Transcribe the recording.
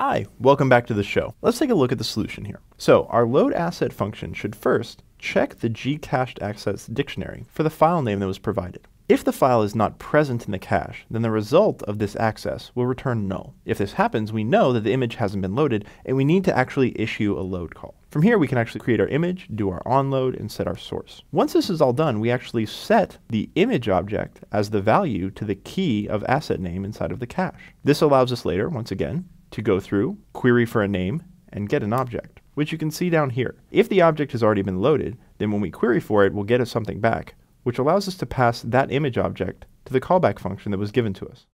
Hi, welcome back to the show. Let's take a look at the solution here. So our load asset function should first check the gcached dictionary for the file name that was provided. If the file is not present in the cache, then the result of this access will return null. If this happens, we know that the image hasn't been loaded, and we need to actually issue a load call. From here, we can actually create our image, do our onload, and set our source. Once this is all done, we actually set the image object as the value to the key of asset name inside of the cache. This allows us later, once again, to go through, query for a name, and get an object, which you can see down here. If the object has already been loaded, then when we query for it, we'll get us something back, which allows us to pass that image object to the callback function that was given to us.